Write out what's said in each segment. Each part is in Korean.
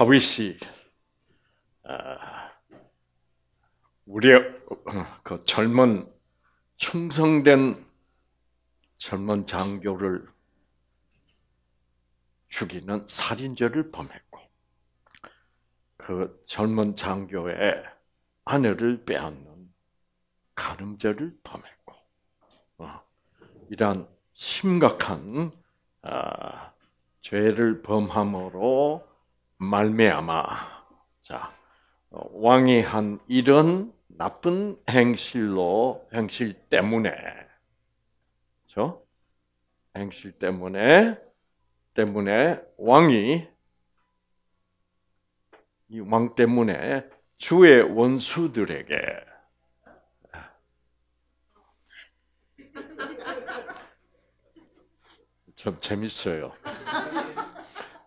다윗이 아, 우리의 그 젊은 충성된 젊은 장교를 죽이는 살인죄를 범했고 그 젊은 장교의 아내를 빼앗는 가늠죄를 범했고 어, 이러한 심각한 아, 죄를 범함으로 말미암아 자 어, 왕이 한 이런 나쁜 행실로 행실 때문에 저 행실 때문에 때문에 왕이 이 왕 때문에 주의 원수들에게 참 재밌어요.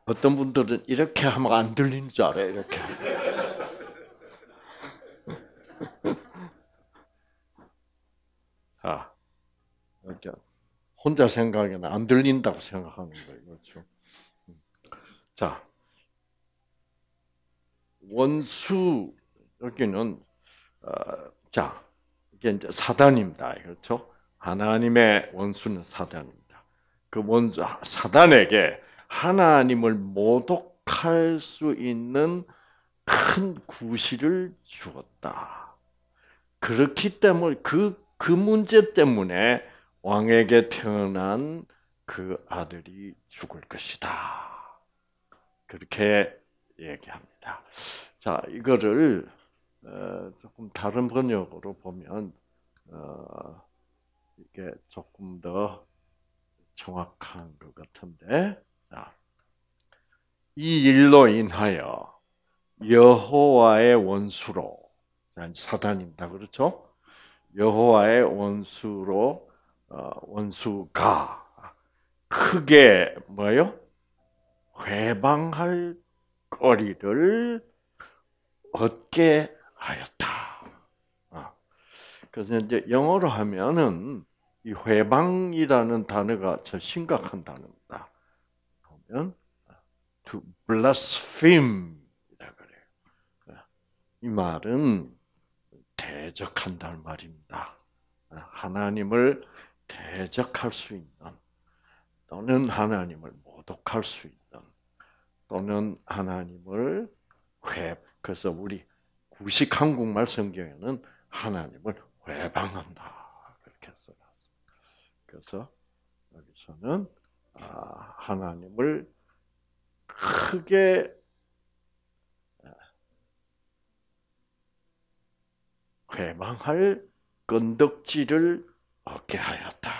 어떤 분들은 이렇게 하면 안 들리는 줄 알아요. 이렇게. 아, 이렇게 혼자 생각에는 안 들린다고 생각하는 거예요. 그렇죠. 자, 원수 여기는 어, 자 이게 이제 사단입니다. 그렇죠? 하나님의 원수는 사단입니다. 그 원수 사단에게 하나님을 모독할 수 있는 큰 구실을 주었다. 그렇기 때문에 그, 그 문제 때문에 왕에게 태어난 그 아들이 죽을 것이다. 그렇게 얘기합니다. 자, 이거를 어, 조금 다른 번역으로 보면 어, 이게 조금 더 정확한 것 같은데 이 일로 인하여 여호와의 원수로 사단입니다. 그렇죠? 여호와의 원수로 어, 원수가 크게 뭐요? 회방할 거리를 얻게 하였다. 아, 그래서 이제 영어로 하면은 이 회방이라는 단어가 저 심각한 단어 응? to blaspheme 그래요. 이 말은 대적한다는 말입니다. 하나님을 대적할 수 있는 또는 하나님을 모독할 수 있는 또는 하나님을 회 그래서 우리 구식 한국말 성경에는 하나님을 회방한다 그렇게 써놨습니다. 그래서 여기서는 아, 하나님을 크게 아, 괴망할 건덕지를 얻게 하였다.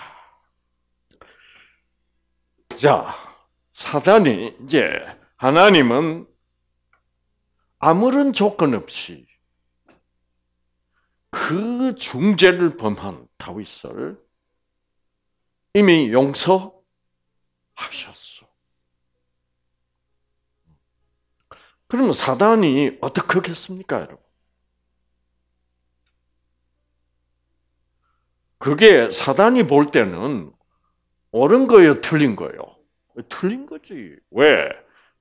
자, 사단이 이제 하나님은 아무런 조건 없이 그중재를 범한 다윗을 이미 용서 하셨소. 그러면 사단이 어떻게 하겠습니까, 여러분? 그게 사단이 볼 때는 옳은 거예요, 틀린 거예요? 틀린 거지. 왜?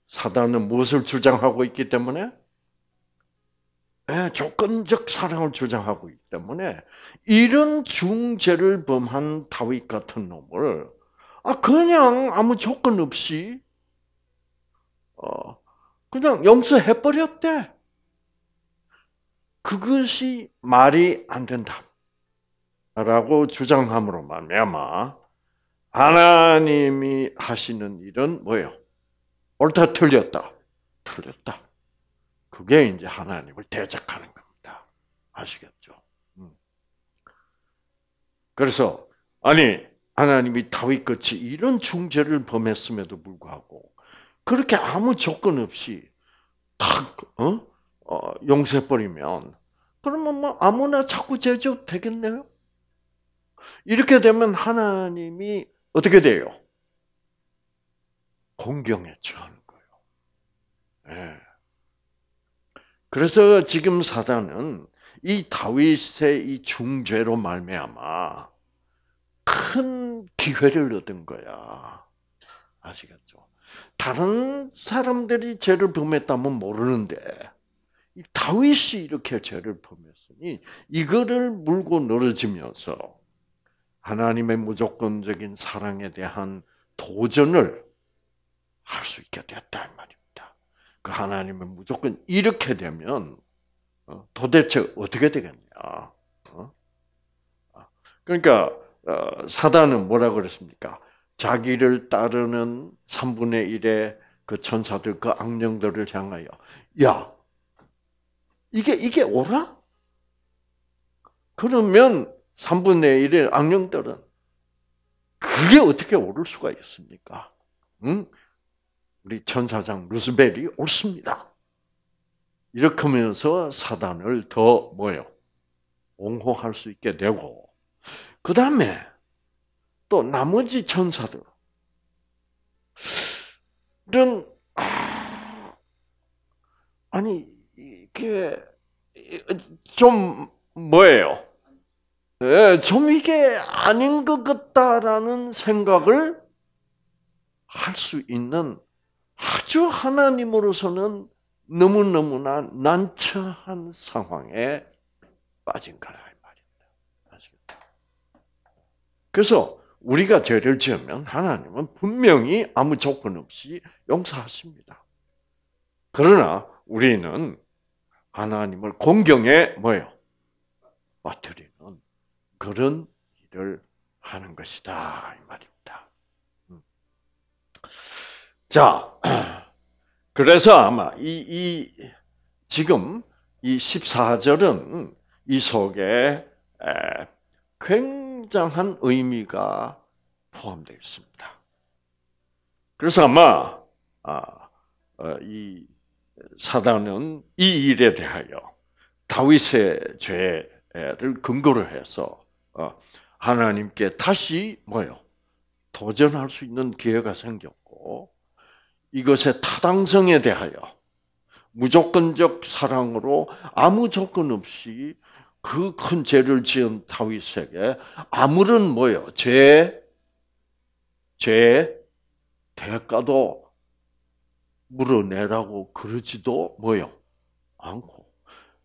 사단은 무엇을 주장하고 있기 때문에? 네, 조건적 사랑을 주장하고 있기 때문에 이런 중죄를 범한 다윗 같은 놈을 아, 그냥 아무 조건 없이, 어, 그냥 용서해버렸대. 그것이 말이 안 된다. 라고 주장함으로 말미암아 하나님이 하시는 일은 뭐예요? 옳다 틀렸다. 틀렸다. 그게 이제 하나님을 대적하는 겁니다. 아시겠죠? 음. 그래서 아니 하나님이 다윗같이 이런 중재를 범했음에도 불구하고 그렇게 아무 조건 없이 탁 어? 어, 용서해버리면 그러면 뭐 아무나 자꾸 제조 되겠네요. 이렇게 되면 하나님이 어떻게 돼요? 공경에 처하는 거예요. 네. 그래서 지금 사단은 이 다윗의 이 중죄로 말미암아 큰 기회를 얻은 거야. 아시겠죠? 다른 사람들이 죄를 범했다면 모르는데 다윗이 이렇게 죄를 범했으니 이거를 물고 늘어지면서 하나님의 무조건적인 사랑에 대한 도전을 할 수 있게 됐다 말입니다. 그 하나님의 무조건 이렇게 되면 어, 도대체 어떻게 되겠냐? 어? 아, 그러니까 어, 사단은 뭐라 그랬습니까? 자기를 따르는 3분의 1의 그 천사들, 그 악령들을 향하여, 야, 이게, 이게 오라? 그러면 3분의 1의 악령들은 그게 어떻게 오를 수가 있습니까? 응? 우리 천사장 루스벨이 옳습니다. 이렇게 하면서 사단을 더 뭐요? 옹호할 수 있게 되고, 그 다음에 또 나머지 천사들은 아, 아니 이게 좀 뭐예요? 예, 좀 이게 아닌 것 같다라는 생각을 할 수 있는 아주 하나님으로서는 너무너무나 난처한 상황에 빠진 거라. 그래서 우리가 죄를 지으면 하나님은 분명히 아무 조건 없이 용서하십니다. 그러나 우리는 하나님을 공경에 뭐요? 빠뜨리는 그런 일을 하는 것이다 이 말입니다. 음. 자, 그래서 아마 이, 이 지금 이 14절은 이 속에 굉장히 굉장한 의미가 포함되어 있습니다. 그래서 아마 아, 어, 이 사단은 이 일에 대하여 다윗의 죄를 근거로 해서 어, 하나님께 다시 뭐요 도전할 수 있는 기회가 생겼고 이것의 타당성에 대하여 무조건적 사랑으로 아무 조건 없이 그큰 죄를 지은 다윗에게 아무런 뭐요 죄, 죄 대가도 물어내라고 그러지도 뭐요 않고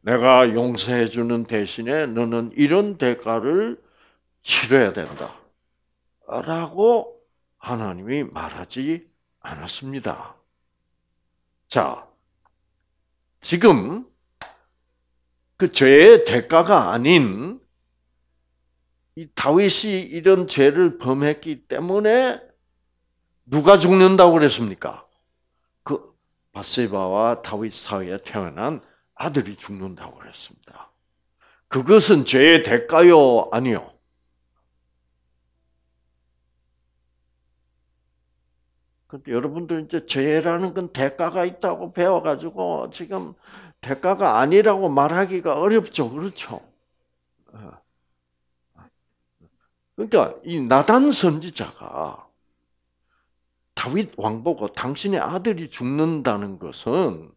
내가 용서해 주는 대신에 너는 이런 대가를 치러야 된다. 라고 하나님이 말하지 않았습니다. 자, 지금 그 죄의 대가가 아닌 다윗이 이런 죄를 범했기 때문에 누가 죽는다고 그랬습니까? 그 바세바와 다윗 사이에 태어난 아들이 죽는다고 그랬습니다. 그것은 죄의 대가요 아니요. 그런데 여러분들 이제 죄라는 건 대가가 있다고 배워가지고 지금 대가가 아니라고 말하기가 어렵죠. 그렇죠. 예. 그러니까 이 나단 선지자가 다윗 왕보고 당신의 아들이 죽는다는 것은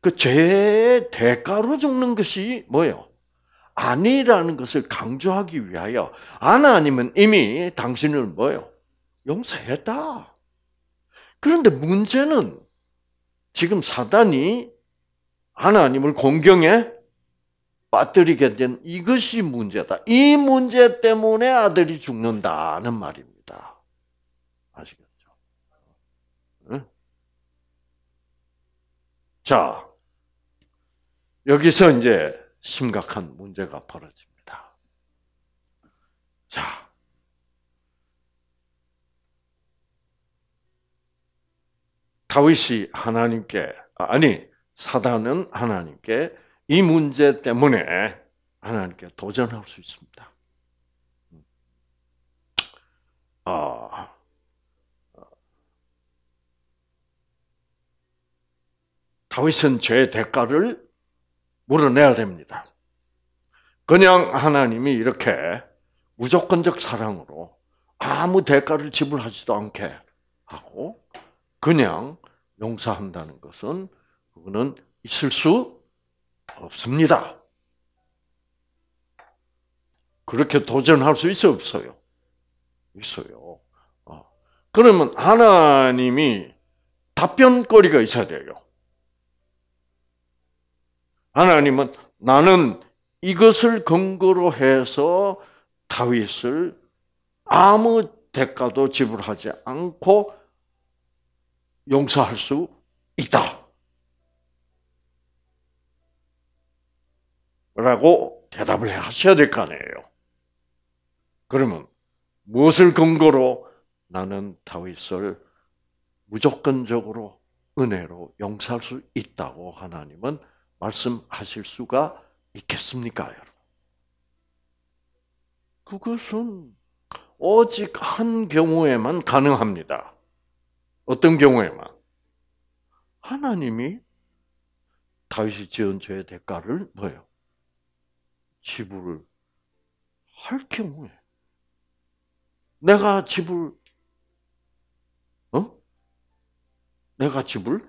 그 죄의 대가로 죽는 것이 뭐예요? 아니라는 것을 강조하기 위하여 하나님은 이미 당신을 뭐요? 용서했다. 그런데 문제는 지금 사단이 하나님을 공경에 빠뜨리게 된 이것이 문제다. 이 문제 때문에 아들이 죽는다는 말입니다. 아시겠죠? 응? 자, 여기서 이제 심각한 문제가 벌어집니다. 자, 다윗이 하나님께 아, 아니 사단은 하나님께 이 문제 때문에 하나님께 도전할 수 있습니다. 아, 다윗은 죄의 대가를 물어내야 됩니다. 그냥 하나님이 이렇게 무조건적 사랑으로 아무 대가를 지불하지도 않게 하고 그냥 용서한다는 것은 그거는 있을 수 없습니다. 그렇게 도전할 수 있어 없어요? 있어요. 어. 그러면 하나님이 답변거리가 있어야 돼요. 하나님은 나는 이것을 근거로 해서 다윗을 아무 대가도 지불하지 않고 용서할 수 있다. 라고 대답을 하셔야 될 거 아니에요. 그러면 무엇을 근거로 나는 다윗을 무조건적으로 은혜로 용서할 수 있다고 하나님은 말씀하실 수가 있겠습니까, 여러분? 그것은 오직 한 경우에만 가능합니다. 어떤 경우에만? 하나님이 다윗이 지은 죄의 대가를 뭐예요? 지불을 할 경우에 내가 지불 어? 내가 지불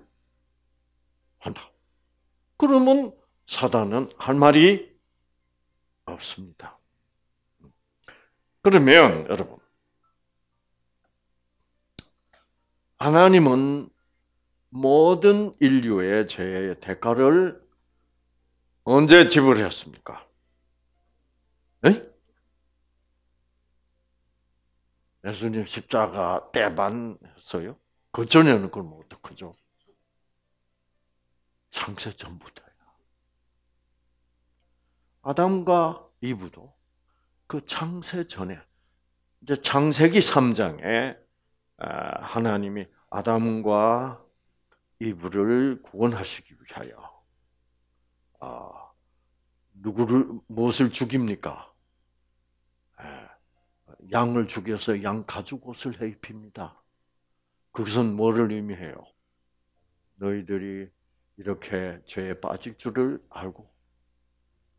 한다. 그러면 사단은 할 말이 없습니다. 그러면 여러분 하나님은 모든 인류의 죄의 대가를 언제 지불했습니까? 네? 예수님 십자가 때만 했어요? 그 전에는 그럼 어떡하죠? 창세 전부터야. 아담과 이브도 그 창세 전에 이제 창세기 3장에 아, 하나님이 아담과 이브를 구원하시기 위하여 아, 누구를 무엇을 죽입니까? 양을 죽여서 양 가죽 옷을 해 입힙니다. 그것은 뭐를 의미해요? 너희들이 이렇게 죄에 빠질 줄을 알고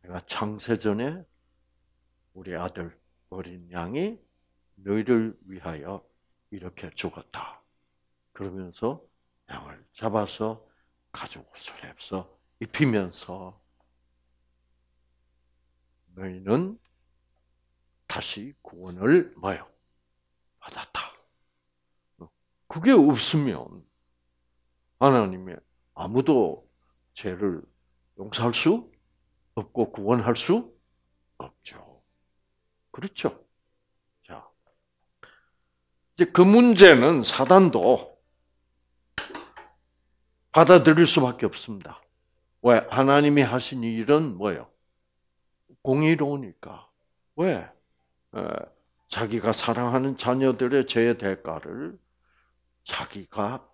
내가 창세전에 우리 아들 어린 양이 너희를 위하여 이렇게 죽었다. 그러면서 양을 잡아서 가죽 옷을 입서 입히면서 너희는 다시 구원을 뭐요 받았다. 어, 그게 없으면 하나님의 아무도 죄를 용서할 수 없고 구원할 수 없죠. 그렇죠. 자, 이제 그 문제는 사단도 받아들일 수밖에 없습니다. 왜? 하나님이 하신 일은 뭐요? 공의로우니까. 왜? 어, 자기가 사랑하는 자녀들의 죄의 대가를 자기가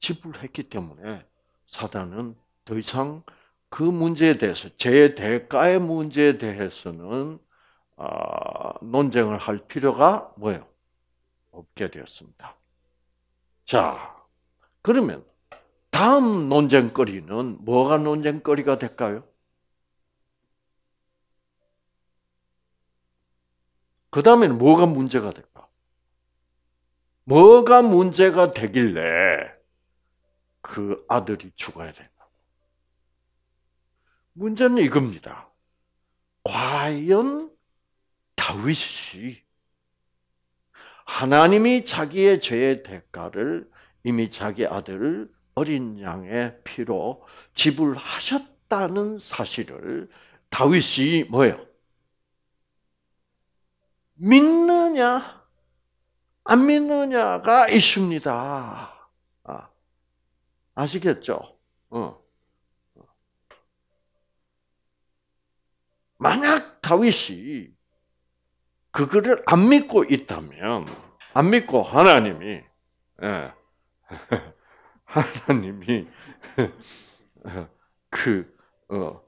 지불했기 때문에 사단은 더 이상 그 문제에 대해서 죄의 대가의 문제에 대해서는 아, 논쟁을 할 필요가 뭐예요? 없게 되었습니다. 자, 그러면 다음 논쟁거리는 뭐가 논쟁거리가 될까요? 그 다음에는 뭐가 문제가 될까? 뭐가 문제가 되길래 그 아들이 죽어야 된다 문제는 이겁니다. 과연 다윗이 하나님이 자기의 죄의 대가를 이미 자기 아들을 어린 양의 피로 지불하셨다는 사실을 다윗이 뭐예요? 믿느냐, 안 믿느냐가 있습니다. 아, 아시겠죠? 어. 만약 다윗이 그거를 안 믿고 있다면, 안 믿고 하나님이, 예. 하나님이, 그, 어,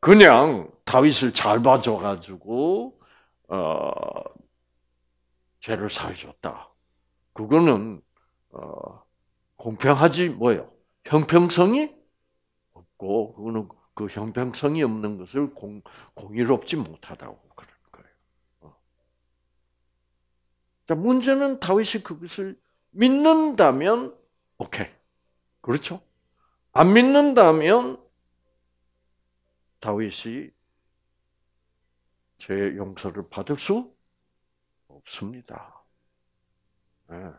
그냥 다윗을 잘 봐줘가지고, 어, 죄를 사해줬다. 그거는 어, 공평하지 뭐요 형평성이 없고 그거는 그 형평성이 없는 것을 공, 공의롭지 못하다고 그럴 거예요. 어. 그 문제는 다윗이 그것을 믿는다면 오케이 그렇죠? 안 믿는다면 다윗이 죄 용서를 받을 수 없습니다. 네.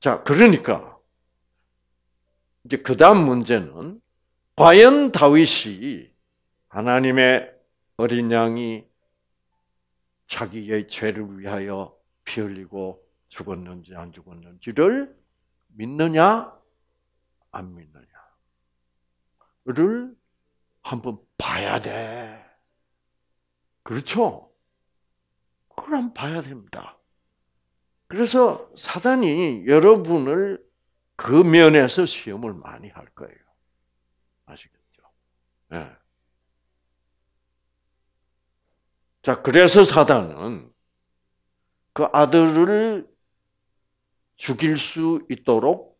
자, 그러니까 이제 그 다음 문제는 과연 다윗이 하나님의 어린 양이 자기의 죄를 위하여 피 흘리고 죽었는지 안 죽었는지를 믿느냐 안 믿느냐를 한번 봐야 돼. 그렇죠? 그럼 봐야 됩니다. 그래서 사단이 여러분을 그 면에서 시험을 많이 할 거예요. 아시겠죠? 네. 자, 그래서 사단은 그 아들을 죽일 수 있도록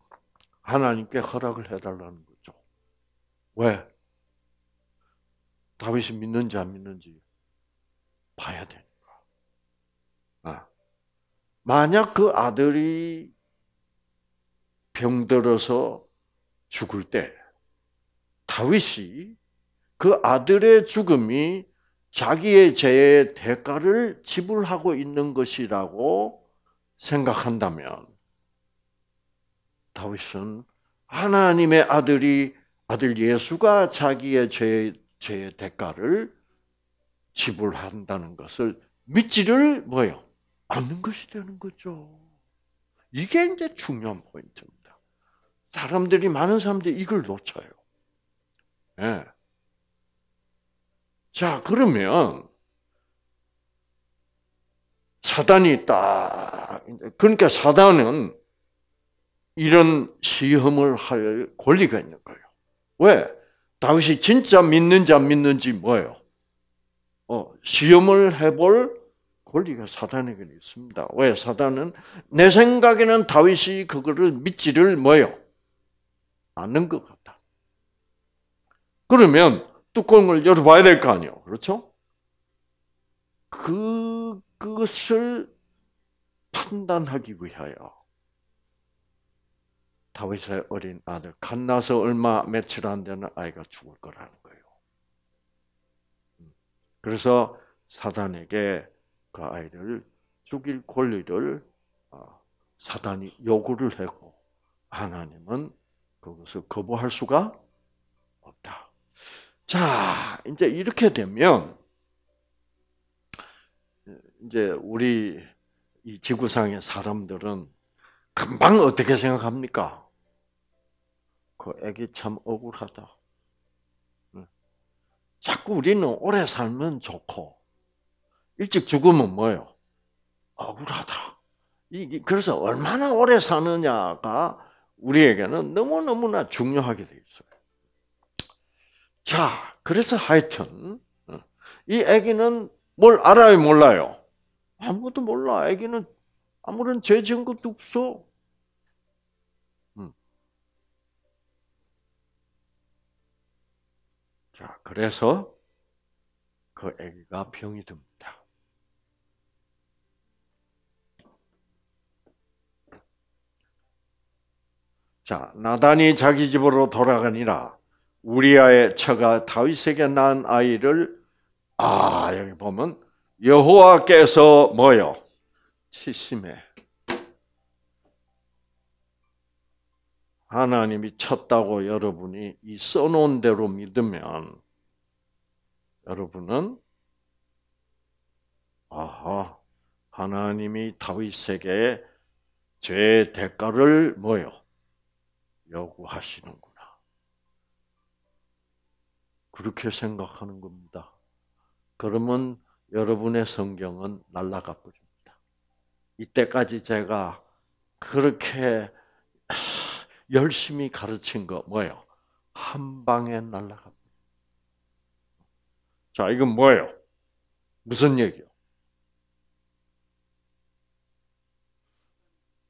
하나님께 허락을 해달라는 거죠. 왜? 다윗이 믿는지 안 믿는지 봐야 되니까. 아. 만약 그 아들이 병들어서 죽을 때 다윗이 그 아들의 죽음이 자기의 죄의 대가를 지불하고 있는 것이라고 생각한다면 다윗은 하나님의 아들이 아들 예수가 자기의 죄, 죄의 대가를 지불한다는 것을 믿지를 뭐요 않는 것이 되는 거죠. 이게 이제 중요한 포인트입니다. 사람들이 많은 사람들이 이걸 놓쳐요. 네. 자 그러면 사단이 딱 그러니까 사단은 이런 시험을 할 권리가 있는 거예요. 왜? 다윗이 진짜 믿는지 안 믿는지 뭐예요? 어, 시험을 해볼 권리가 사단에게 는 있습니다. 왜 사단은 내 생각에는 다윗이 그거를 믿지를 뭐요 않는 것 같다. 그러면 뚜껑을 열어봐야 될 거 아니요, 에 그렇죠? 그 그것을 판단하기 위하여 다윗의 어린 아들 갓나서 얼마 며칠 안 되는 아이가 죽을 거라는 그래서 사단에게 그 아이를 죽일 권리를 어, 사단이 요구를 했고 하나님은 그것을 거부할 수가 없다. 자, 이제 이렇게 되면 이제 우리 이 지구상의 사람들은 금방 어떻게 생각합니까? 그 애기 참 억울하다. 자꾸 우리는 오래 살면 좋고 일찍 죽으면 뭐요? 억울하다. 그래서 얼마나 오래 사느냐가 우리에게는 너무너무나 중요하게 되어 있어요. 자, 그래서 하여튼 이 아기는 뭘 알아요, 몰라요? 아무것도 몰라. 아기는 아무런 죄증은도 없어. 자, 그래서 그애기가 병이 듭니다. 자, 나단이 자기 집으로 돌아가니라 우리아의 처가 다윗에게 낳은 아이를 아 여기 보면 여호와께서 뭐요? 치심에 하나님이 쳤다고 여러분이 이 써놓은 대로 믿으면 여러분은 아하 하나님이 다윗에게 죄 대가를 뭐요 요구하시는구나 그렇게 생각하는 겁니다. 그러면 여러분의 성경은 날라가 버립니다. 이때까지 제가 그렇게 열심히 가르친 거 뭐예요? 한 방에 날라갑니다. 자, 이건 뭐예요? 무슨 얘기요?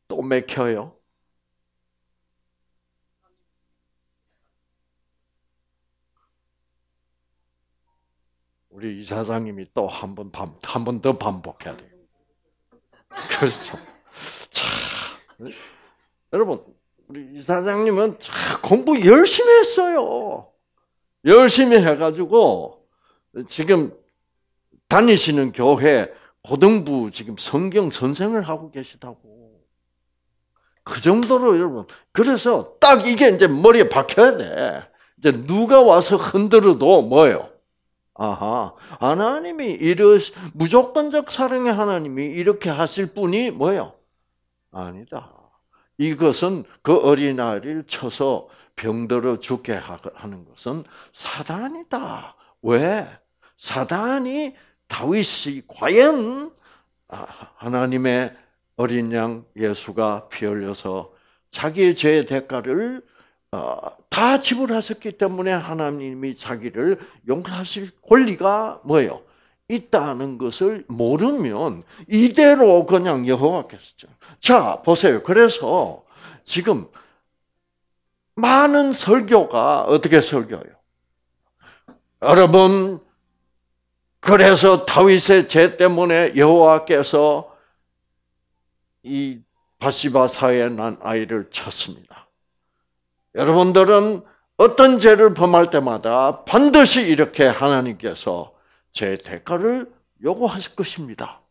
또 맥혀요? 우리 이사장님이 또 한번 반, 한번 더 반복해야 돼요. 그렇죠. 자, 여러분, 우리 이사장님은 공부 열심히 했어요. 열심히 해가지고 지금 다니시는 교회 고등부 지금 성경 선생을 하고 계시다고. 그 정도로 여러분. 그래서 딱 이게 이제 머리에 박혀야 돼. 이제 누가 와서 흔들어도 뭐예요? 아하, 하나님이 이러 무조건적 사랑의 하나님이 이렇게 하실 분이 뭐예요? 아니다. 이것은 그 어린아이를 쳐서 병들어 죽게 하는 것은 사단이다. 왜? 사단이 다윗이 과연 아, 하나님의 어린 양 예수가 피 흘려서 자기의 죄의 대가를 어, 다 지불하셨기 때문에 하나님이 자기를 용서하실 권리가 뭐예요? 있다는 것을 모르면 이대로 그냥 여호와께서 자 보세요. 그래서 지금 많은 설교가 어떻게 설교요? 여러분 그래서 다윗의 죄 때문에 여호와께서 이 바시바사에 난 아이를 쳤습니다. 여러분들은 어떤 죄를 범할 때마다 반드시 이렇게 하나님께서 제 대가를 요구하실 것입니다.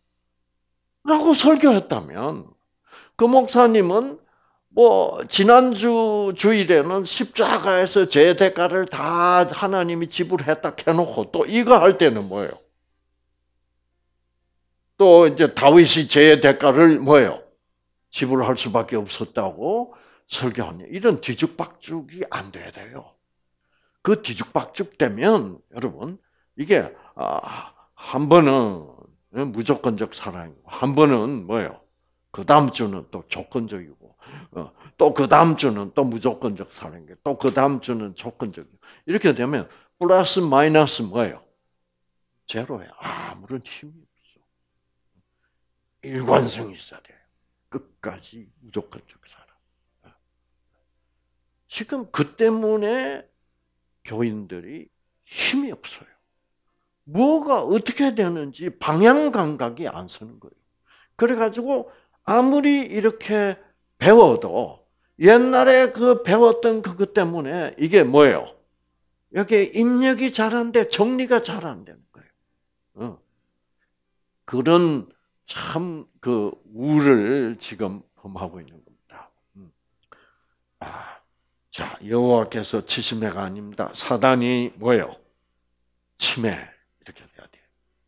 라고 설교했다면 그 목사님은 뭐 지난주 주일에는 십자가에서 제 대가를 다 하나님이 지불했다 해놓고 또 이거 할 때는 뭐예요? 또 이제 다윗이 제 대가를 뭐예요? 지불할 수밖에 없었다고 설교하니 이런 뒤죽박죽이 안 돼야 돼요. 그 뒤죽박죽 되면 여러분 이게 아, 한 번은 무조건적 사랑이고 한 번은 뭐예요? 그 다음 주는 또 조건적이고 어, 또그 다음 주는 또 무조건적 사랑이고 또 그 다음 주는 조건적이고 이렇게 되면 플러스 마이너스 뭐예요? 제로예요. 아무런 힘이 없어. 일관성이 있어야 돼요. 끝까지 무조건적 사랑. 지금 그 때문에 교인들이 힘이 없어요. 뭐가 어떻게 되는지 방향 감각이 안 서는 거예요. 그래가지고 아무리 이렇게 배워도 옛날에 그 배웠던 그것 때문에 이게 뭐예요? 여기 입력이 잘 안 돼, 정리가 잘 안 되는 거예요. 그런 참 그 우를 지금 범하고 있는 겁니다. 아, 자 여호와께서 치심해가 아닙니다. 사단이 뭐예요? 침해.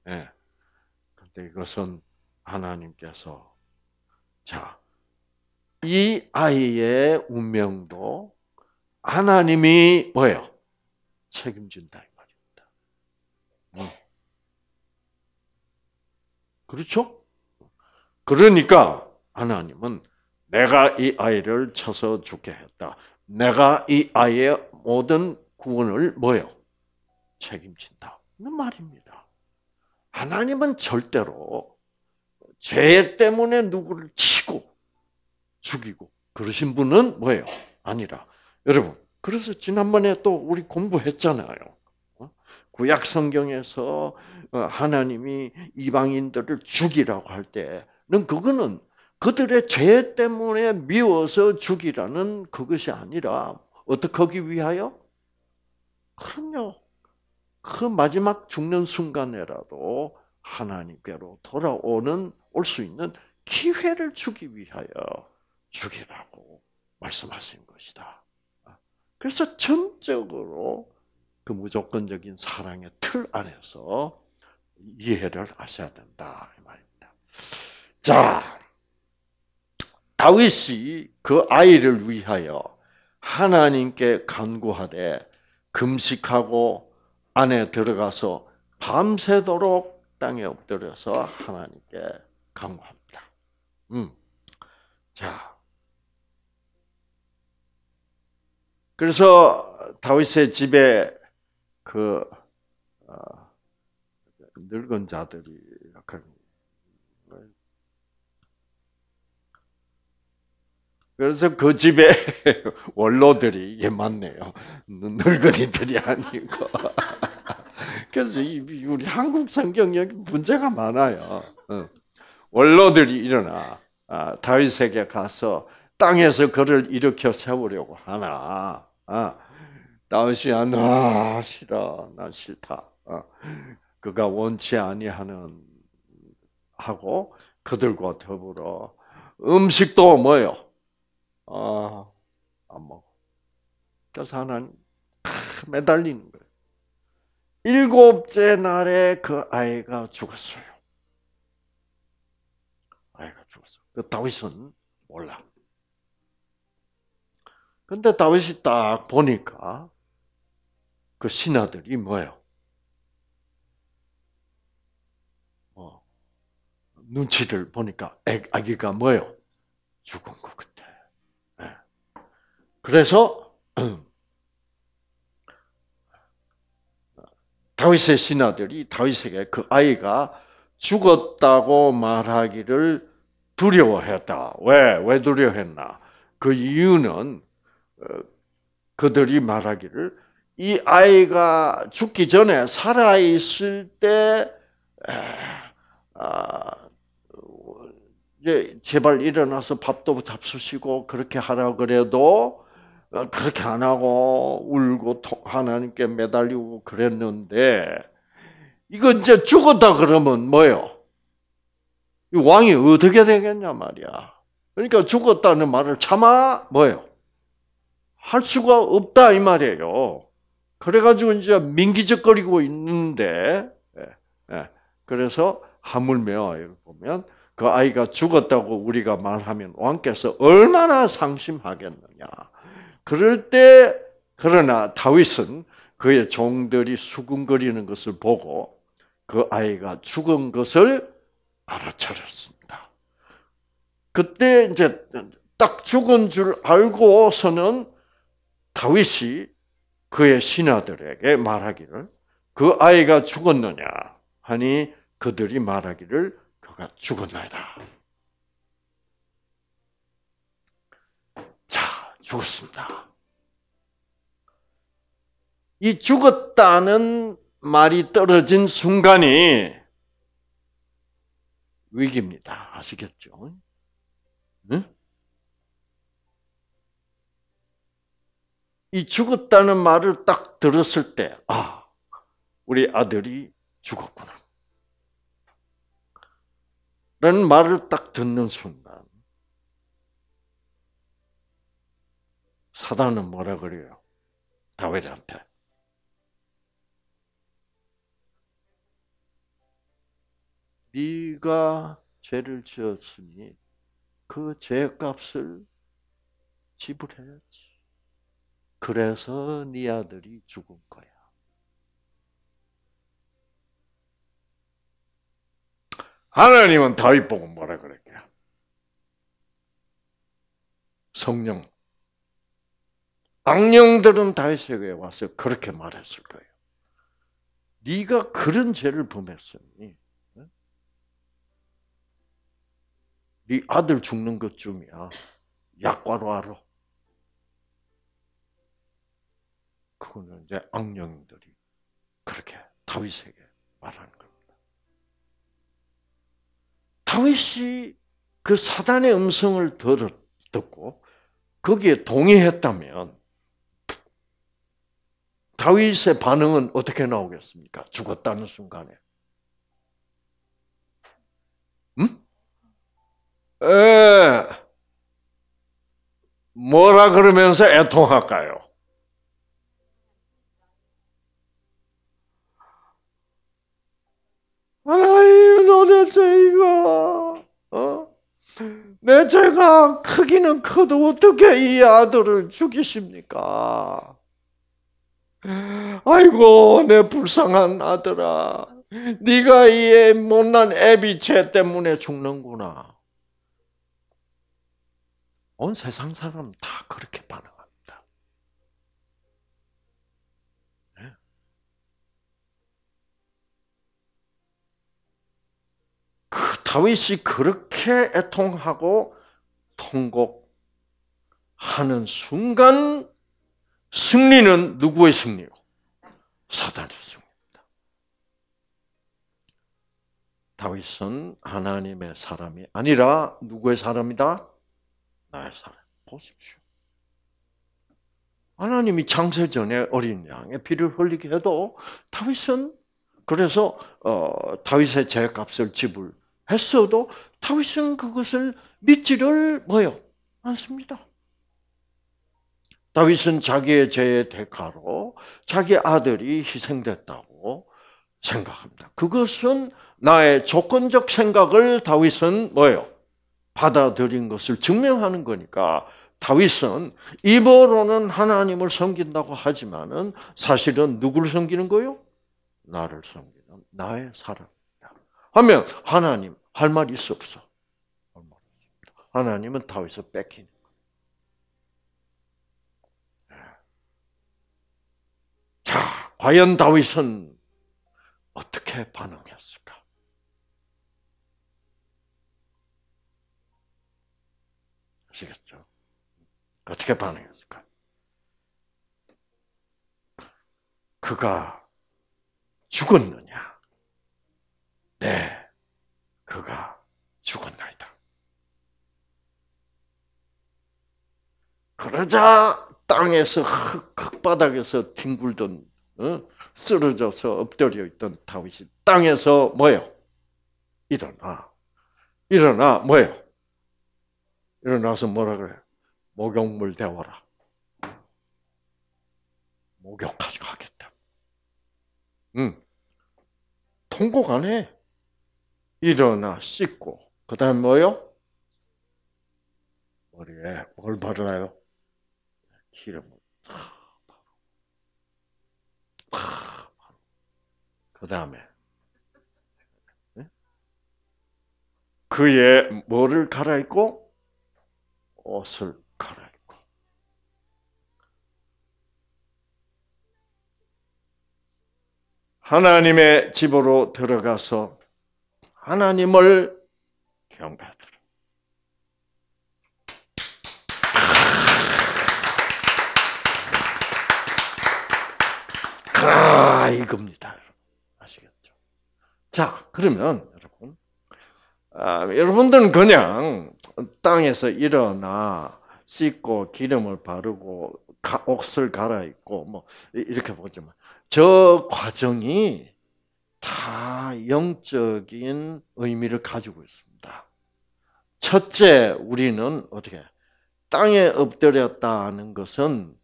예. 근데 이것은 하나님께서 자, 이 아이의 운명도 하나님이 뭐예요? 책임진다 이 말입니다. 어. 그렇죠? 그러니까 하나님은 내가 이 아이를 쳐서 죽게 했다. 내가 이 아이의 모든 구원을 뭐요? 책임진다. 는 말입니다. 하나님은 절대로 죄 때문에 누구를 치고 죽이고 그러신 분은 뭐예요? 아니라. 여러분, 그래서 지난번에 또 우리 공부했잖아요. 어? 구약 성경에서 어, 하나님이 이방인들을 죽이라고 할 때는 그거는 그들의 죄 때문에 미워서 죽이라는 그것이 아니라 어떻게 하기 위하여? 그럼요. 그 마지막 죽는 순간에라도 하나님께로 돌아오는 올 수 있는 기회를 주기 위하여 죽이라고 말씀하신 것이다. 그래서 전적으로 그 무조건적인 사랑의 틀 안에서 이해를 하셔야 된다 이 말입니다. 자, 다윗이 그 아이를 위하여 하나님께 간구하되 금식하고 안에 들어가서 밤새도록 땅에 엎드려서 하나님께 강구합니다. 음. 자. 그래서 다윗의 집에 그 어, 늙은 자들이 약간 그래서 그 집에 원로들이 이게 맞네요. 늙은이들이 아니고 그래서 우리 한국 성경 여기 문제가 많아요. 어. 원로들이 일어나 아, 다윗에게 가서 땅에서 그를 일으켜 세우려고 하나. 아, 다윗이야 나 아, 싫어 나 싫다. 어. 그가 원치 아니하는 하고 그들과 더불어 음식도 뭐요? 어, 안 먹어. 그래서 하나님 매달리는 거예요. 일곱째 날에 그 아이가 죽었어요. 아이가 죽었어. 그 다윗은 몰라. 근데 다윗이 딱 보니까 그 신하들이 뭐예요? 어, 뭐, 눈치를 보니까 아기가 뭐예요? 죽은 것 같아. 네. 그래서 다윗의 신하들이 다윗에게 그 아이가 죽었다고 말하기를 두려워했다. 왜? 왜 두려워했나? 그 이유는 어, 그들이 말하기를 이 아이가 죽기 전에 살아 있을 때 아, 제발 일어나서 밥도 잡수시고 그렇게 하라 그래도 그렇게 안 하고 울고 하나님께 매달리고 그랬는데 이거 이제 죽었다 그러면 뭐요? 왕이 어떻게 되겠냐 말이야. 그러니까 죽었다는 말을 참아 뭐요? 할 수가 없다 이 말이에요. 그래가지고 이제 민기적거리고 있는데 예, 예. 그래서 하물며 보면 그 아이가 죽었다고 우리가 말하면 왕께서 얼마나 상심하겠느냐. 그럴 때 그러나 다윗은 그의 종들이 수군거리는 것을 보고 그 아이가 죽은 것을 알아차렸습니다. 그때 이제 딱 죽은 줄 알고서는 다윗이 그의 신하들에게 말하기를 그 아이가 죽었느냐 하니 그들이 말하기를 그가 죽었나이다. 죽었습니다. 이 죽었다는 말이 떨어진 순간이 위기입니다. 아시겠죠? 응? 이 죽었다는 말을 딱 들었을 때, 아, 우리 아들이 죽었구나. 라는 말을 딱 듣는 순간, 사단은 뭐라 그래요? 다윗한테. 네가 죄를 지었으니 그 죄값을 지불해야지. 그래서 네 아들이 죽은 거야. 하나님은 다윗 보고 뭐라 그랬게요? 성령 악령들은 다윗에게 와서 그렇게 말했을 거예요. 네가 그런 죄를 범했었니? 네 아들 죽는 것쯤이야. 약과로 알아. 그거는 이제 악령들이 그렇게 다윗에게 말하는 겁니다. 다윗이 그 사단의 음성을 들었, 듣고 거기에 동의했다면 다윗의 반응은 어떻게 나오겠습니까? 죽었다는 순간에. 음? 에, 뭐라 그러면서 애통할까요? 아이, 도대체 이거, 어? 내 죄가 크기는 커도 어떻게 이 아들을 죽이십니까? 아이고 내 불쌍한 아들아. 네가 이 못난 애비 죄 때문에 죽는구나. 온 세상 사람 다 그렇게 반응합니다. 네? 그 다윗이 그렇게 애통하고 통곡하는 순간 승리는 누구의 승리요? 사단의 승리입니다. 다윗은 하나님의 사람이 아니라 누구의 사람이다? 나의 사람. 보십시오. 하나님이 장세 전에 어린 양의 피를 흘리게 해도 다윗은 그래서 어, 다윗의 죄값을 지불했어도 다윗은 그것을 믿지를 뭐요 않습니다. 다윗은 자기의 죄의 대가로 자기 아들이 희생됐다고 생각합니다. 그것은 나의 조건적 생각을 다윗은 뭐예요? 받아들인 것을 증명하는 거니까 다윗은 입으로는 하나님을 섬긴다고 하지만은 사실은 누구를 섬기는 거요? 나를 섬기는 나의 사람이다. 하면 하나님 할말 있어 없어? 하나님은 다윗을 뺏기는 과연 다윗은 어떻게 반응했을까? 아시겠죠? 어떻게 반응했을까? 그가 죽었느냐? 네, 그가 죽었나이다. 그러자 땅에서 흙, 흙바닥에서 뒹굴던 어? 쓰러져서 엎드려 있던 다윗이 땅에서 뭐요? 일어나. 일어나 뭐요? 일어나서 뭐라 그래? 목욕물 데워라. 목욕하지 가겠다. 응. 통곡 안 해. 일어나 씻고 그다음 뭐요? 머리에 뭘바르요 기름을 탁그 다음에 그의 뭐를 갈아입고 옷을 갈아입고 하나님의 집으로 들어가서 하나님을 경배하라. 다 이겁니다. 아시겠죠? 자, 그러면 여러분, 아, 여러분들은 그냥 땅에서 일어나 씻고 기름을 바르고 옷을 갈아입고 뭐 이렇게 보지만 저 과정이 다 영적인 의미를 가지고 있습니다. 첫째, 우리는 어떻게 땅에 엎드렸다 는 것은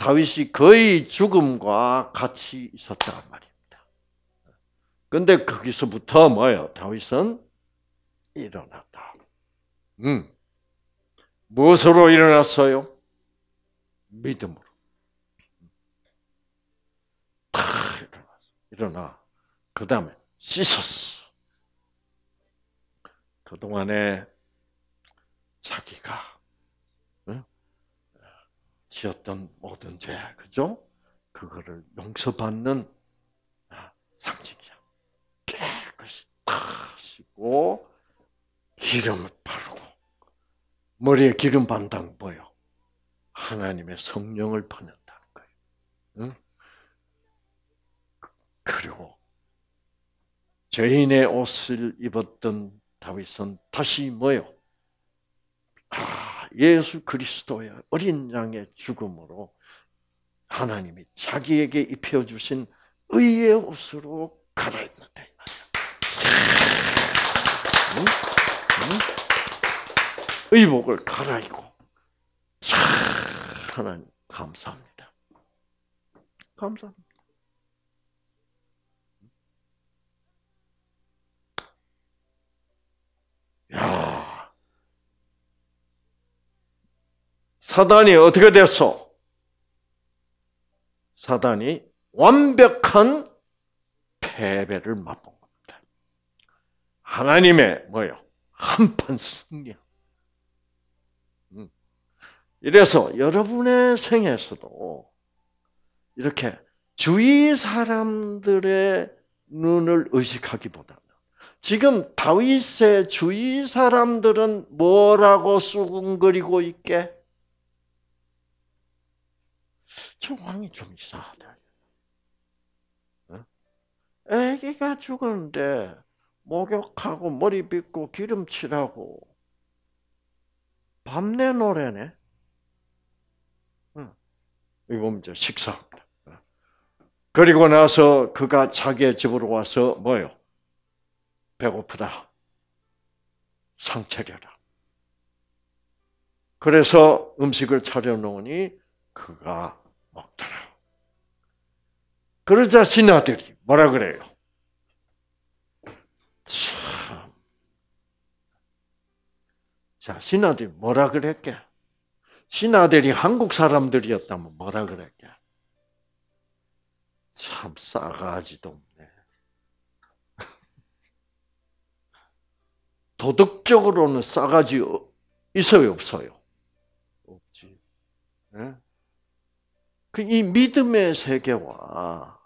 다윗이 거의 죽음과 같이 있었단 말입니다. 근데 거기서부터 뭐예요? 다윗은 일어났다. 음. 무엇으로 일어났어요? 믿음으로. 다일어났 일어나. 그 다음에 씻었어. 그동안에 자기가 지었던 모든 죄, 그죠? 그거를 용서받는 아, 상징이야. 깨끗이 다 씻고, 기름을 바르고, 머리에 기름 반당 뭐요? 하나님의 성령을 받는다는 거예요. 응? 그리고 죄인의 옷을 입었던 다윗은 다시 뭐요? 아, 예수 그리스도의 어린 양의 죽음으로 하나님이 자기에게 입혀주신 의의 옷으로 갈아입는다. 응? 응? 의복을 갈아입고 하나님 감사합니다. 감사합니다. 사단이 어떻게 됐어? 사단이 완벽한 패배를 맛본 겁니다. 하나님의 뭐요? 한판 승리. 음. 이래서 여러분의 생에서도 이렇게 주위 사람들의 눈을 의식하기보다는 지금 다윗의 주위 사람들은 뭐라고 수군거리고 있게? 상황이 좀 이상하다. 애기가 어? 죽었는데 목욕하고 머리 빗고 기름칠하고 밤내 노래네. 이거 이제 식사합니다. 어? 그리고 나서 그가 자기의 집으로 와서 뭐요? 배고프다. 상차려라. 그래서 음식을 차려놓으니 그가 없더라 그러자 신하들이 뭐라 그래요? 참. 자, 신하들이 뭐라 그랬게? 신하들이 한국 사람들이었다면 뭐라 그랬게? 참 싸가지도 없네. 도덕적으로는 싸가지 있어요, 없어요? 없지. 네? 그 이 믿음의 세계와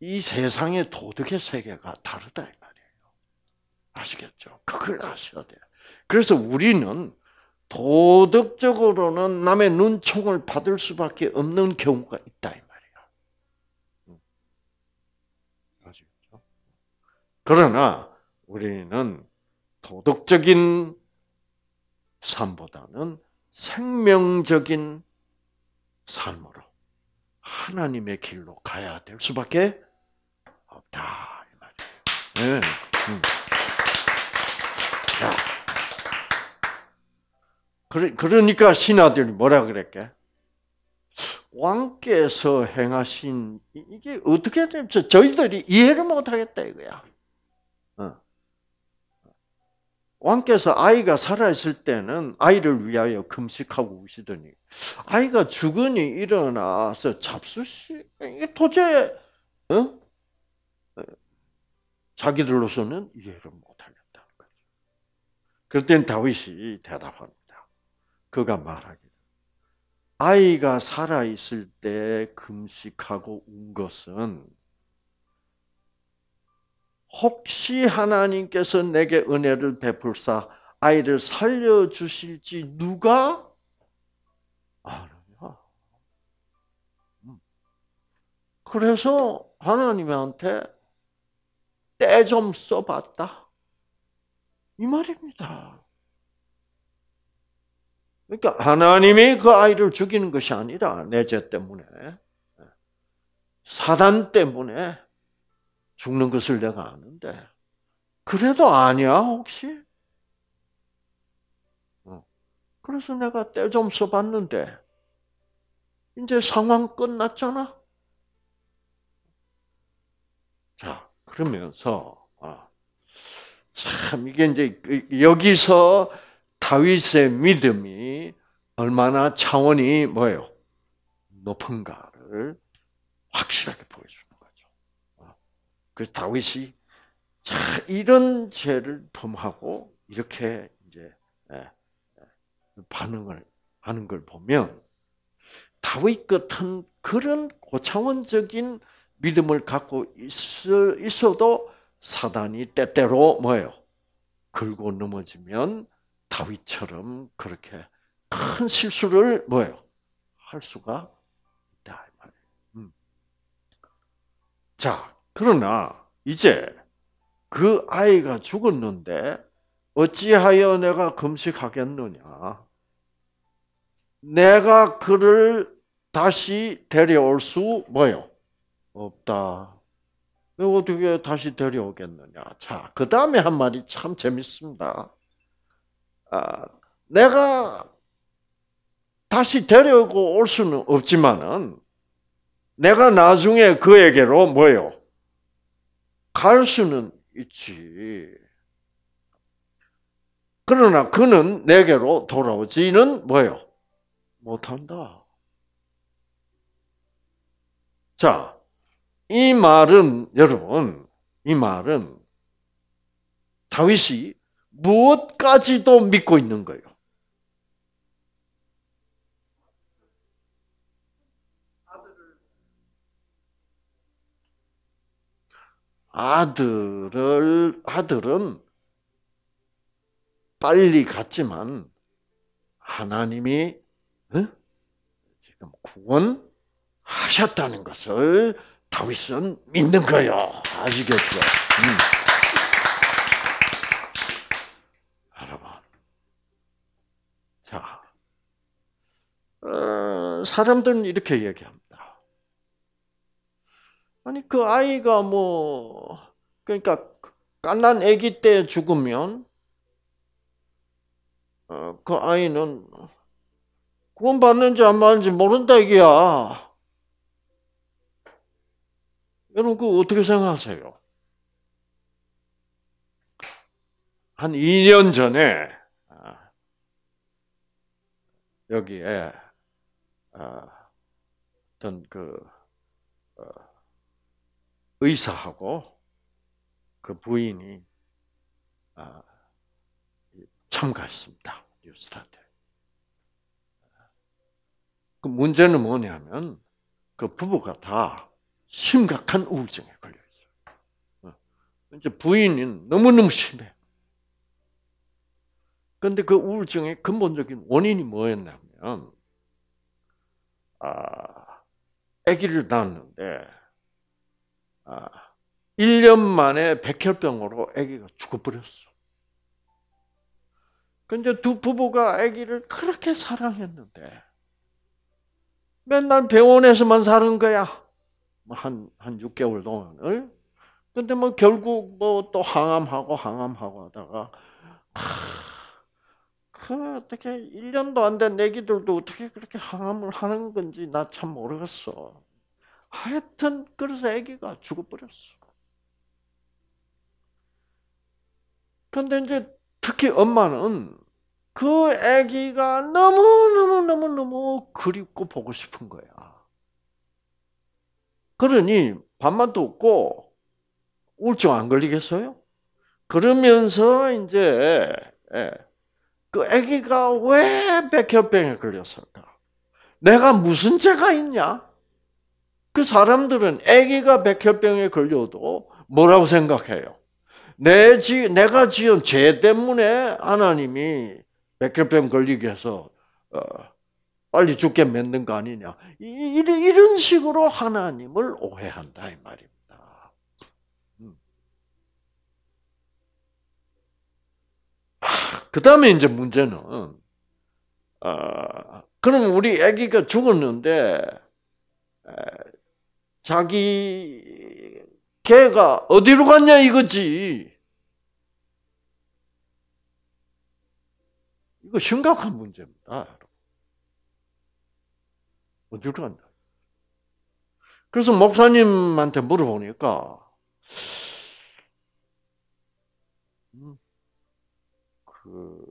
이 세상의 도덕의 세계가 다르다 이 말이에요. 아시겠죠? 그걸 아셔야 돼요. 그래서 우리는 도덕적으로는 남의 눈총을 받을 수밖에 없는 경우가 있다 이말이에 음. 아시겠죠? 그러나 우리는 도덕적인 삶보다는 생명적인 삶으로 하나님의 길로 가야 될 수밖에 없다. 이 말이에요. 네. 음. 그래, 그러니까 신하들이 뭐라 그랬게? 왕께서 행하신 이게 어떻게 될지 저희들이 이해를 못하겠다 이거야. 왕께서 아이가 살아있을 때는 아이를 위하여 금식하고 오시더니 아이가 죽으니 일어나서 잡수시 도저히 어? 자기들로서는 이해를 못하겠다는 거죠. 그랬더니 다윗이 대답합니다. 그가 말하기를 아이가 살아있을 때 금식하고 운 것은 혹시 하나님께서 내게 은혜를 베풀사 아이를 살려 주실지 누가 아느 음. 그래서 하나님한테 때 좀 써봤다 이 말입니다. 그러니까 하나님이 그 아이를 죽이는 것이 아니라 내 죄 때문에 사단 때문에 죽는 것을 내가 아는데 그래도 아니야 혹시? 어. 그래서 내가 때 좀 써봤는데 이제 상황 끝났잖아. 자 그러면서 아, 참 이게 이제 그, 여기서 다윗의 믿음이 얼마나 차원이 뭐예요? 높은가를 확실하게 보여줍 그래서 다윗이 자, 이런 죄를 범하고 이렇게 이제 예, 예, 반응을 하는 걸 보면 다윗 같은 그런 고차원적인 믿음을 갖고 있어도 사단이 때때로 뭐예요? 걸고 넘어지면 다윗처럼 그렇게 큰 실수를 뭐예요? 할 수가 있다. 음. 자, 그러나 이제 그 아이가 죽었는데 어찌하여 내가 금식하겠느냐? 내가 그를 다시 데려올 수 뭐요? 없다. 내가 어떻게 다시 데려오겠느냐? 자, 그 다음에 한 말이 참 재밌습니다. 아, 내가 다시 데려오고 올 수는 없지만은 내가 나중에 그에게로 뭐요? 갈 수는 있지. 그러나 그는 내게로 돌아오지는 뭐요? 못한다. 자, 이 말은 여러분, 이 말은 다윗이 무엇까지도 믿고 있는 거예요. 아들을 아들은 빨리 갔지만 하나님이 어? 지금 구원하셨다는 것을 다윗은 믿는 거예요. 아시겠죠? 여러분, 음. 자 어, 사람들은 이렇게 얘기합니다. 아니 그 아이가 뭐 그러니까 갓난 아기 때 죽으면 어, 그 아이는 구원 받는지 안 받는지 모른다 이게야. 여러분 그 어떻게 생각하세요? 한 2년 전에 아, 여기에 아, 어떤 그 어, 의사하고 그 부인이 아, 참가했습니다. 뉴스타트. 그 문제는 뭐냐면 그 부부가 다 심각한 우울증에 걸려 있어요. 어. 이제 부인은 너무너무 심해. 근데 그 우울증의 근본적인 원인이 뭐였냐면, 아, 아기를 낳았는데, 1년 아, 만에 백혈병으로 아기가 죽어버렸어. 근데 두 부부가 아기를 그렇게 사랑했는데 맨날 병원에서만 사는 거야. 뭐 한, 한 6개월 동안을. 근데 뭐 결국 뭐 또 항암하고 항암하고 하다가, 아, 그 어떻게 1년도 안된 애기들도 어떻게 그렇게 항암을 하는 건지 나 참 모르겠어. 하여튼 그래서 아기가 죽어버렸어. 그런데 이제 특히 엄마는 그 아기가 너무너무너무너무 그립고 보고 싶은 거야. 그러니 밥맛도 없고 우울증 안 걸리겠어요? 그러면서 이제 예, 그 아기가 왜 백혈병에 걸렸을까? 내가 무슨 죄가 있냐? 그 사람들은 아기가 백혈병에 걸려도 뭐라고 생각해요? 내 지, 내가 지은 죄 때문에 하나님이 백혈병 걸리게 해서 어, 빨리 죽게 만든 거 아니냐. 이, 런 식으로 하나님을 오해한다 이 말입니다. 음. 아, 그 다음에 이제 문제는 아, 그럼 우리 아기가 죽었는데 자기 개가 어디로 갔냐 이거지. 이거 심각한 문제입니다. 어디로 간다. 그래서 목사님한테 물어보니까 음, 그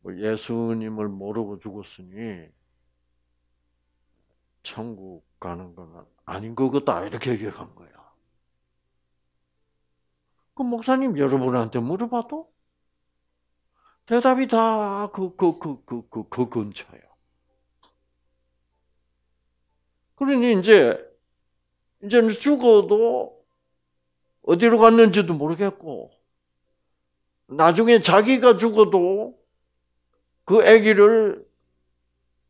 뭐 예수님을 모르고 죽었으니 천국 가는 건 아닌 것 같다. 이렇게 얘기한 거야. 그 목사님 여러분한테 물어봐도 대답이 다 그, 그, 그, 그, 그, 그 근처예요. 그러니 이제, 이제는 죽어도 어디로 갔는지도 모르겠고, 나중에 자기가 죽어도 그 아기를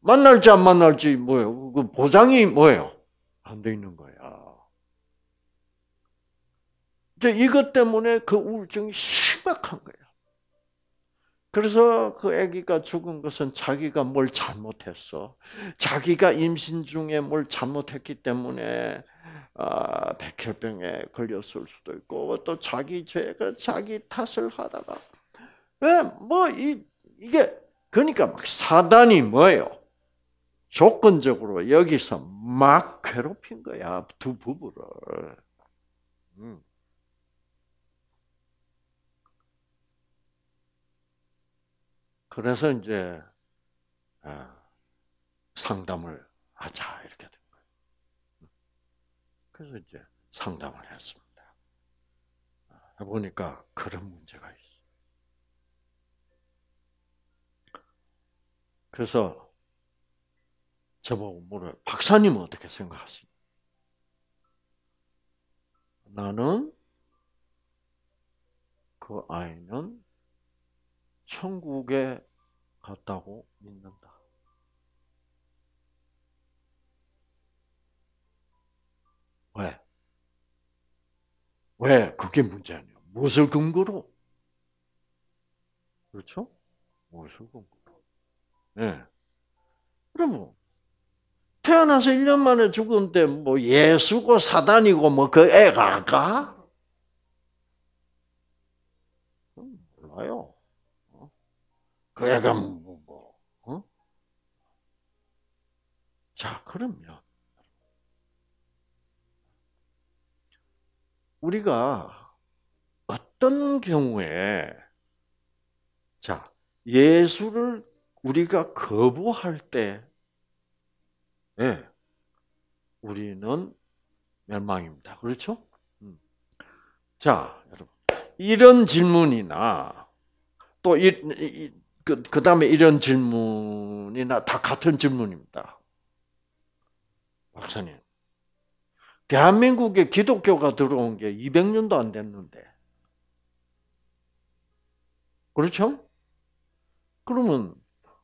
만날지 안 만날지 뭐예요? 그 보장이 뭐예요? 안 돼 있는 거야. 이제 이것 때문에 그 우울증이 심각한 거야. 그래서 그 아기가 죽은 것은 자기가 뭘 잘못했어. 자기가 임신 중에 뭘 잘못했기 때문에 아, 백혈병에 걸렸을 수도 있고 또 자기 죄가 자기 탓을 하다가 네, 예, 뭐이 이게 그러니까 막 사단이 뭐예요? 조건적으로 여기서 막 괴롭힌 거야 두 부부를. 음. 그래서 이제 아, 상담을 하자 이렇게 된 거예요. 그래서 이제 상담을 했습니다. 해보니까 아, 그런 문제가 있어. 그래서 저보고 물어요. 박사님은 어떻게 생각하십니까? 나는 그 아이는 천국에 갔다고 믿는다. 왜? 왜 그게 문제 아니에 무엇을 근거로? 그렇죠? 무엇을 근거로? 예. 네. 그러면 태어나서 1년 만에 죽은데 뭐 예수고 사단이고 뭐그 애가 가? 몰라요. 그 애가 어? 그 네. 뭐고. 뭐, 뭐, 어? 자, 그러면 우리가 어떤 경우에 자, 예수를 우리가 거부할 때 예. 우리는 멸망입니다. 그렇죠? 음. 자, 여러분. 이런 질문이나 또 이, 이, 그, 그 다음에 이런 질문이나 다 같은 질문입니다. 박사님. 대한민국에 기독교가 들어온 게 200년도 안 됐는데. 그렇죠? 그러면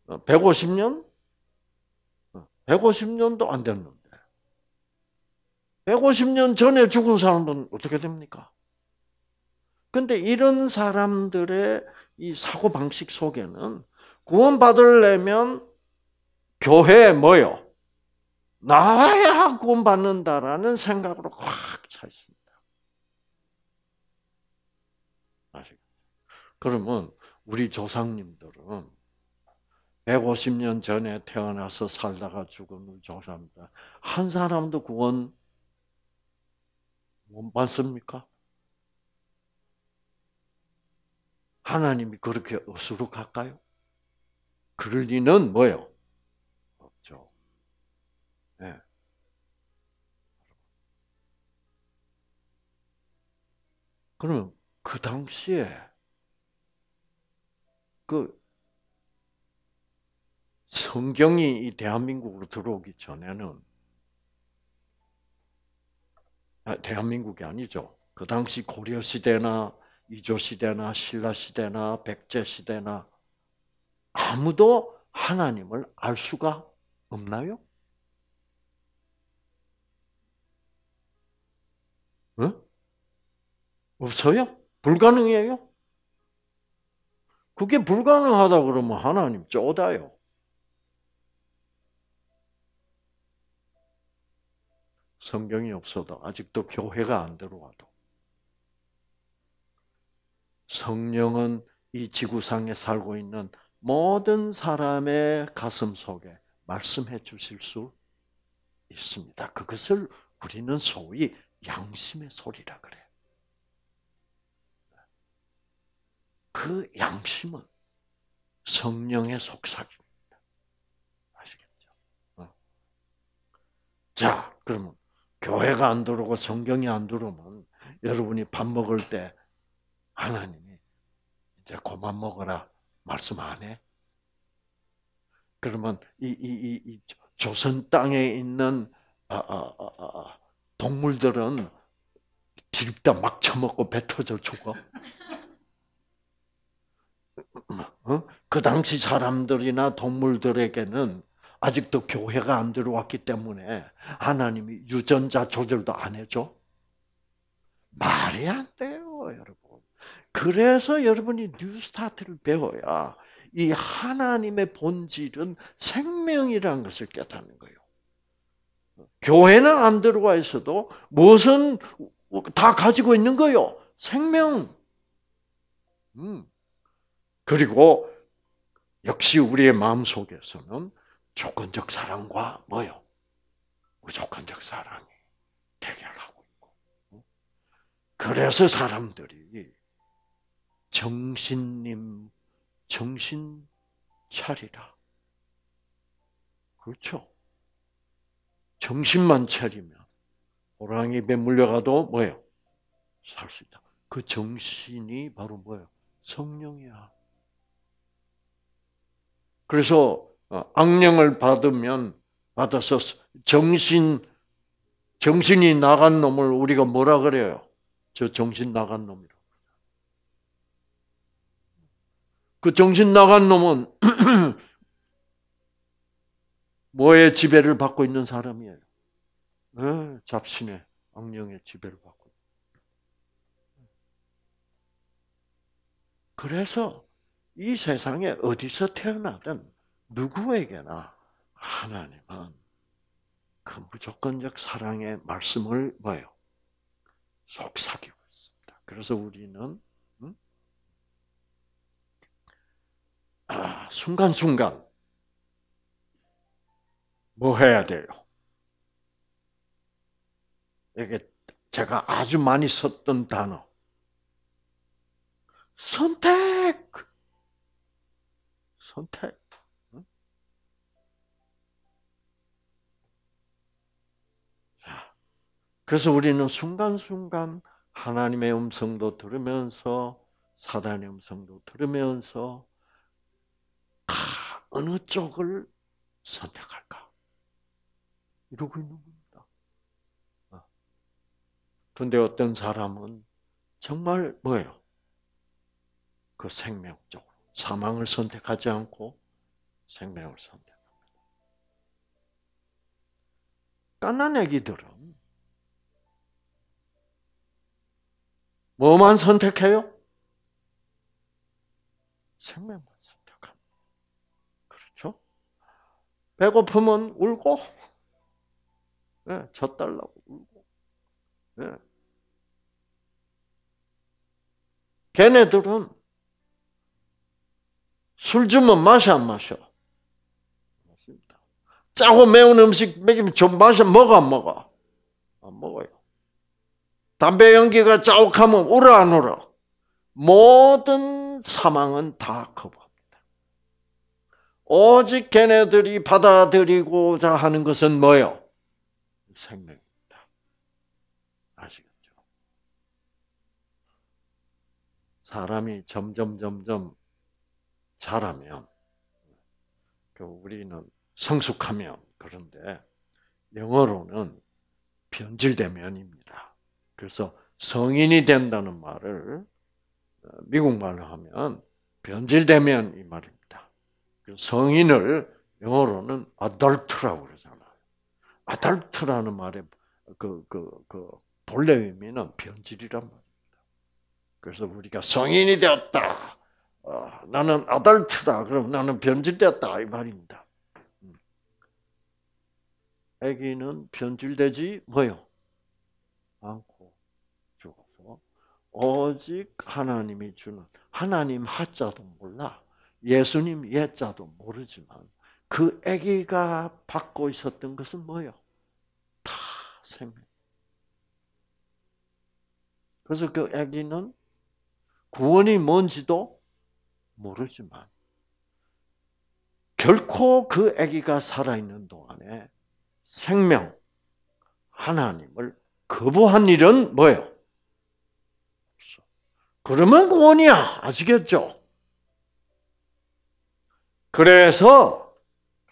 150년? 150년도 안 됐는데 150년 전에 죽은 사람은 어떻게 됩니까? 근데 이런 사람들의 이 사고 방식 속에는 구원 받으려면 교회에 뭐요? 나와야 구원 받는다라는 생각으로 확 차 있습니다. 아시겠죠? 그러면 우리 조상님들은 150년 전에 태어나서 살다가 죽은 종사입니다한 사람도 구원 못 받습니까? 하나님이 그렇게 어수룩할까요? 그럴 리는 뭐요? 없죠. 네. 그러면 그 당시에 그 성경이 이 대한민국으로 들어오기 전에는 아, 대한민국이 아니죠. 그 당시 고려 시대나 이조 시대나 신라 시대나 백제 시대나 아무도 하나님을 알 수가 없나요? 응? 없어요? 불가능해요? 그게 불가능하다 그러면 하나님 쪼다요. 성경이 없어도 아직도 교회가 안 들어와도 성령은 이 지구상에 살고 있는 모든 사람의 가슴 속에 말씀해 주실 수 있습니다. 그것을 우리는 소위 양심의 소리라 그래. 그 양심은 성령의 속삭입니다. 아시겠죠? 어. 자, 그러면 교회가 안 들어오고 성경이 안 들어오면 여러분이 밥 먹을 때 하나님이 이제 그만 먹어라 말씀 안 해. 그러면 이, 이, 이, 이 조선 땅에 있는 아, 아, 아, 아, 아 동물들은 뒤집다 막 처먹고 배 터져 죽어. 어? 그 당시 사람들이나 동물들에게는 아직도 교회가 안 들어왔기 때문에 하나님이 유전자 조절도 안 해줘? 말이 안 돼요, 여러분. 그래서 여러분이 뉴스타트를 배워야 이 하나님의 본질은 생명이라는 것을 깨닫는 거예요. 교회는 안 들어와 있어도 무엇은 다 가지고 있는 거요. 생명. 음. 그리고 역시 우리의 마음 속에서는 조건적 사랑과 뭐요? 무조건적 사랑이 대결하고 있고. 그래서 사람들이 정신님 정신 차리라. 그렇죠? 정신만 차리면 호랑이 입 물려가도 뭐예요? 살 수 있다. 그 정신이 바로 뭐예요? 성령이야. 그래서 어, 악령을 받으면 받아서 정신 정신이 나간 놈을 우리가 뭐라 그래요? 저 정신 나간 놈이라고. 그 정신 나간 놈은 뭐의 지배를 받고 있는 사람이에요? 네, 잡신의 악령의 지배를 받고. 그래서 이 세상에 어디서 태어나든 누구에게나 하나님은 그 무조건적 사랑의 말씀을 뭐예요? 속삭이고 있습니다. 그래서 우리는 음? 아, 순간순간 뭐 해야 돼요? 이게 제가 아주 많이 썼던 단어 선택 선택 그래서 우리는 순간순간 하나님의 음성도 들으면서 사단의 음성도 들으면서 어느 쪽을 선택할까 이러고 있는 겁니다. 그런데 아. 어떤 사람은 정말 뭐예요? 그 생명 쪽 사망을 선택하지 않고 생명을 선택합니다. 까난 애기들은 뭐만 선택해요? 생명만 선택합니다. 그렇죠? 배고프면 울고, 예, 네, 젖달라고 울고, 예. 걔네들은 술 주면 마셔 안 마셔? 짜고 매운 음식 먹이면 좀 마셔 먹어 안 먹어? 안 먹어요. 담배 연기가 자욱하면 오라 안 오라. 모든 사망은 다 거부합니다. 오직 걔네들이 받아들이고자 하는 것은 뭐요? 생명입니다. 아시겠죠? 사람이 점점 점점 자라면 그 우리는 성숙하면 그런데 영어로는 변질되면입니다. 그래서 성인이 된다는 말을 어, 미국 말로 하면 변질되면 이 말입니다. 성인을 영어로는 adult라고 그러잖아요. adult라는 말의 그, 그, 그 본래 의미는 변질이란 말입니다. 그래서 우리가 성인이 되었다. 어, 나는 아달트다. 그럼 나는 변질되었다. 이 말입니다. 음. 아기는 변질되지 뭐요? 않고. 오직 하나님이 주는 하나님 하자도 몰라 예수님 예자도 모르지만 그 아기가 받고 있었던 것은 뭐요? 다 생명. 그래서 그 아기는 구원이 뭔지도 모르지만 결코 그 아기가 살아있는 동안에 생명 하나님을 거부한 일은 뭐예요? 그러면 구원이야 아시겠죠? 그래서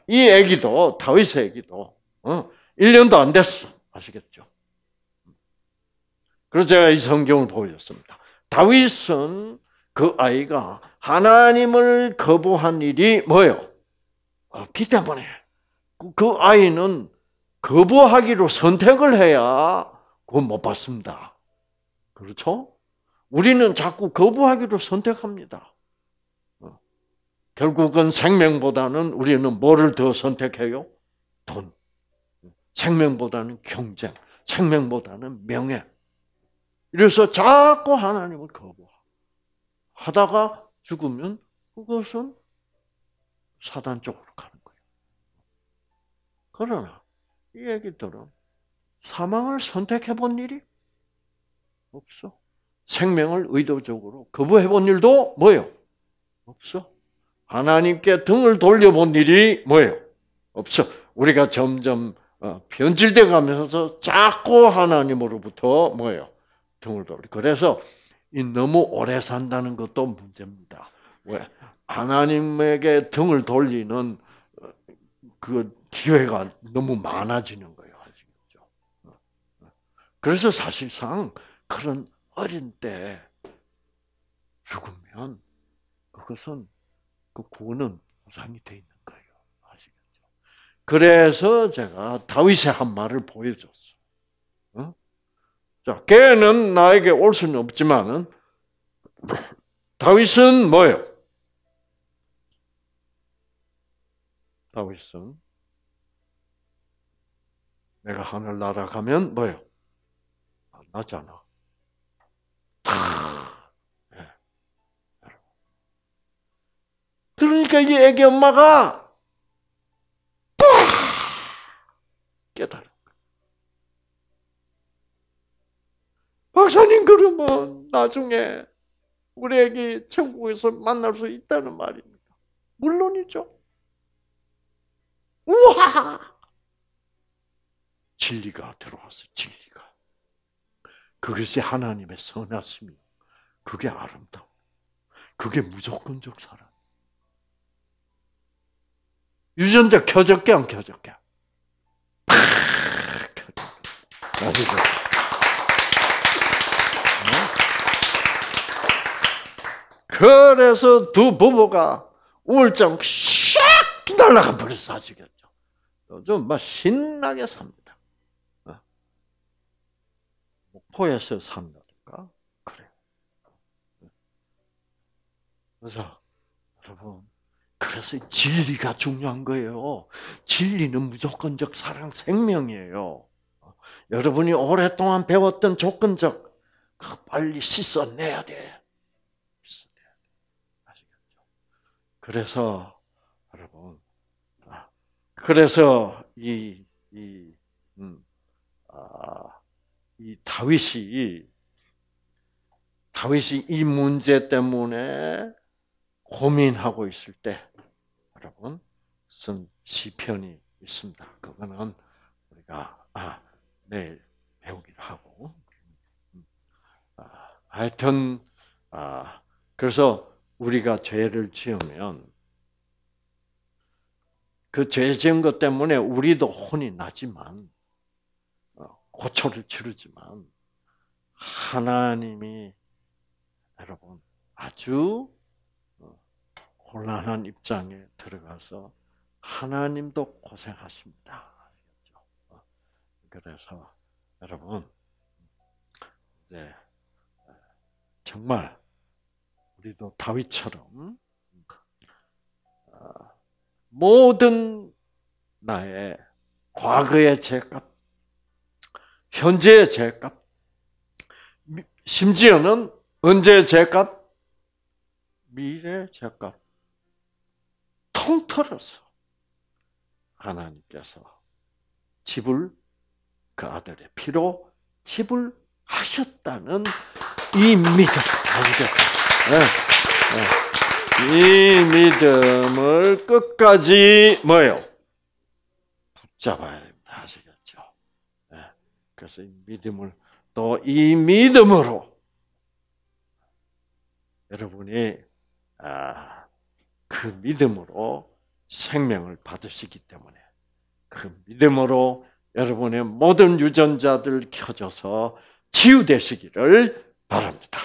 이 애기도 다윗 애기도 어, 1년도 안 됐어. 아시겠죠? 그래서 제가 이 성경을 보여줬습니다. 다윗은 그 아이가 하나님을 거부한 일이 뭐예요? 없기 어, 때문에 그, 그 아이는 거부하기로 선택을 해야 구원 못 받습니다. 그렇죠? 우리는 자꾸 거부하기로 선택합니다. 어. 결국은 생명보다는 우리는 뭐를 더 선택해요? 돈. 생명보다는 경쟁. 생명보다는 명예. 이래서 자꾸 하나님을 거부하다가 죽으면 그것은 사단 쪽으로 가는 거예요. 그러나 이 얘기들은 사망을 선택해 본 일이 없어. 생명을 의도적으로 거부해 본 일도 뭐예요? 없어. 하나님께 등을 돌려본 일이 뭐예요? 없어. 우리가 점점 어, 변질돼 가면서 자꾸 하나님으로부터 뭐예요? 등을 돌려. 그래서 너무 오래 산다는 것도 문제입니다. 왜? 하나님에게 등을 돌리는 어, 그 기회가 너무 많아지는 거예요. 어, 그래서 사실상 그런 어린 때 죽으면 그것은 그 구원은 보상이 돼 있는 거예요. 아시겠죠? 그래서 제가 다윗의 한 말을 보여줬어. 어? 자, 개는 나에게 올 수는 없지만은 다윗은 뭐예요? 다윗은 내가 하늘 날아가면 뭐예요? 안 나잖아. 그러니까 이 애기 엄마가 깨달은 거 박사님 그러면 나중에 우리 애기 천국에서 만날 수 있다는 말입니다. 물론이죠. 우와! 진리가 들어왔어 진리가. 그것이 하나님의 선하심이 그게 아름다워. 그게 무조건적 사랑. 유전자 켜졌게 안 켜졌게? 아시죠? 어? 그래서 두 부부가 우울증 샥 날아가 버렸어 아시겠죠? 요즘 막 신나게 삽니다. 어? 목포에서 산다니까 그래. 어? 그래서 여러분 그래서 진리가 중요한 거예요. 진리는 무조건적 사랑 생명이에요. 여러분이 오랫동안 배웠던 조건적, 빨리 씻어내야 돼. 씻어내야 돼. 아시겠죠? 그래서, 여러분, 아, 그래서, 이, 이, 음, 아, 이 다윗이, 다윗이 이 문제 때문에 고민하고 있을 때, 여러분 쓴 시편이 있습니다. 그거는 우리가 아, 내일 배우기로 하고 음, 아, 하여튼 아, 그래서 우리가 죄를 지으면 그 죄 지은 것 때문에 우리도 혼이 나지만 어, 고초를 치르지만 하나님이 여러분 아주 곤란한 입장에 들어가서 하나님도 고생하십니다. 그래서 여러분 이제 정말 우리도 다윗처럼 어, 모든 나의 과거의 죄값, 현재의 죄값, 심지어는 언제의 죄값, 미래의 죄값 통틀어서 하나님께서 집을 그 아들의 피로 집을 하셨다는 이 믿음 네. 네. 이 믿음을 끝까지 뭐요 붙잡아야 됩니다 아시겠죠? 네. 그래서 이 믿음을 또 이 믿음으로 여러분이 아. 그 믿음으로 생명을 받으시기 때문에 그 믿음으로 여러분의 모든 유전자들 켜져서 치유되시기를 바랍니다.